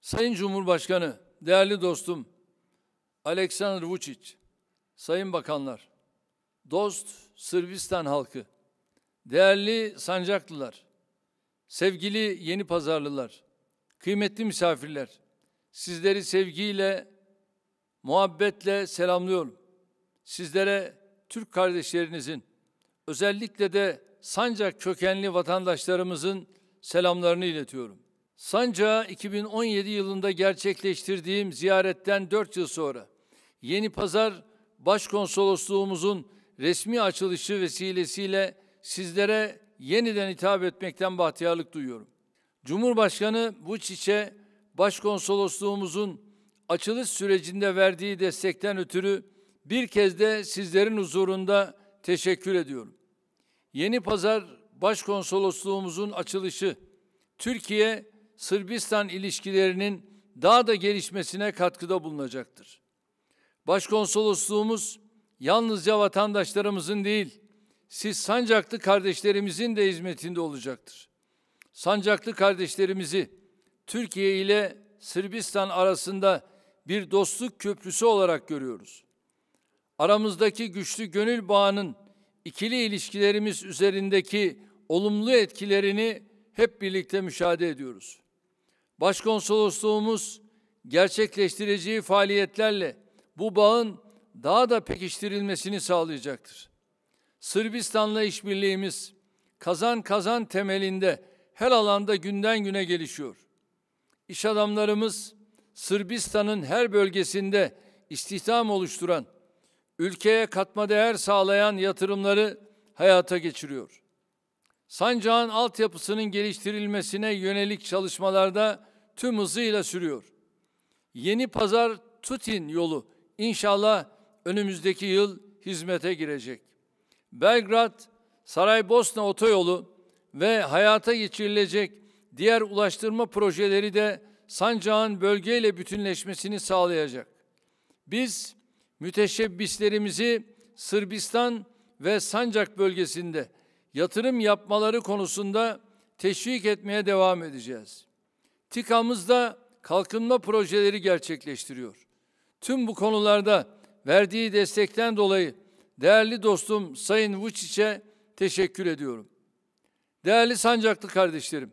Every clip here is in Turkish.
Sayın Cumhurbaşkanı, değerli dostum Alexander Vučić, sayın bakanlar, dost Sırbistan halkı, değerli Sancaklılar, sevgili Yeni Pazarlılar, kıymetli misafirler, sizleri sevgiyle, muhabbetle selamlıyorum. Sizlere Türk kardeşlerinizin, özellikle de Sancak kökenli vatandaşlarımızın selamlarını iletiyorum. Sancağı 2017 yılında gerçekleştirdiğim ziyaretten 4 yıl sonra Yeni Pazar Başkonsolosluğumuzun resmi açılışı vesilesiyle sizlere yeniden hitap etmekten bahtiyarlık duyuyorum. Cumhurbaşkanı bu çiçe başkonsolosluğumuzun açılış sürecinde verdiği destekten ötürü bir kez de sizlerin huzurunda teşekkür ediyorum. Yeni Pazar Başkonsolosluğumuzun açılışı Türkiye Sırbistan ilişkilerinin daha da gelişmesine katkıda bulunacaktır. Başkonsolosluğumuz yalnızca vatandaşlarımızın değil, siz Sancaklı kardeşlerimizin de hizmetinde olacaktır. Sancaklı kardeşlerimizi Türkiye ile Sırbistan arasında bir dostluk köprüsü olarak görüyoruz. Aramızdaki güçlü gönül bağının ikili ilişkilerimiz üzerindeki olumlu etkilerini hep birlikte müşahede ediyoruz. Başkonsolosluğumuz gerçekleştireceği faaliyetlerle bu bağın daha da pekiştirilmesini sağlayacaktır. Sırbistan'la işbirliğimiz kazan kazan temelinde her alanda günden güne gelişiyor. İş adamlarımız Sırbistan'ın her bölgesinde istihdam oluşturan, ülkeye katma değer sağlayan yatırımları hayata geçiriyor. Sancağın altyapısının geliştirilmesine yönelik çalışmalarda tüm hızıyla sürüyor. Yeni pazar Tutin yolu inşallah önümüzdeki yıl hizmete girecek. Belgrad Saraybosna otoyolu ve hayata geçirilecek diğer ulaştırma projeleri de sancağın bölgeyle bütünleşmesini sağlayacak. Biz müteşebbislerimizi Sırbistan ve Sancak bölgesinde yatırım yapmaları konusunda teşvik etmeye devam edeceğiz. TİKA'mız da kalkınma projeleri gerçekleştiriyor. Tüm bu konularda verdiği destekten dolayı değerli dostum Sayın Vučić'e teşekkür ediyorum. Değerli Sancaklı kardeşlerim,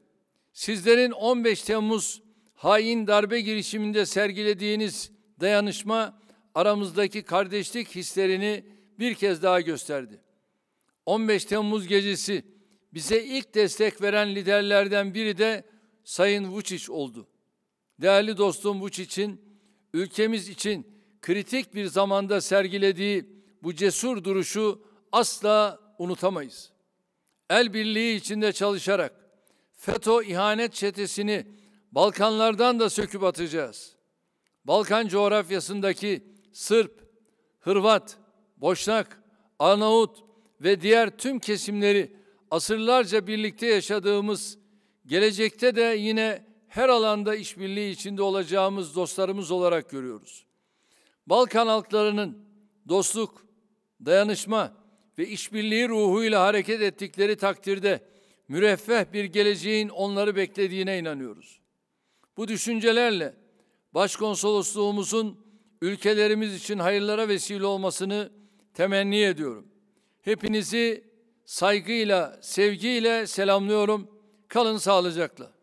sizlerin 15 Temmuz hain darbe girişiminde sergilediğiniz dayanışma aramızdaki kardeşlik hislerini bir kez daha gösterdi. 15 Temmuz gecesi bize ilk destek veren liderlerden biri de Sayın Vučić oldu. Değerli dostum Vučić'in ülkemiz için kritik bir zamanda sergilediği bu cesur duruşu asla unutamayız. El birliği içinde çalışarak FETÖ ihanet çetesini Balkanlardan da söküp atacağız. Balkan coğrafyasındaki Sırp, Hırvat, Boşnak, Arnavut, ve diğer tüm kesimleri asırlarca birlikte yaşadığımız, gelecekte de yine her alanda işbirliği içinde olacağımız dostlarımız olarak görüyoruz. Balkan halklarının dostluk, dayanışma ve işbirliği ruhuyla hareket ettikleri takdirde müreffeh bir geleceğin onları beklediğine inanıyoruz. Bu düşüncelerle başkonsolosluğumuzun ülkelerimiz için hayırlara vesile olmasını temenni ediyorum. Hepinizi saygıyla, sevgiyle selamlıyorum. Kalın sağlıcakla.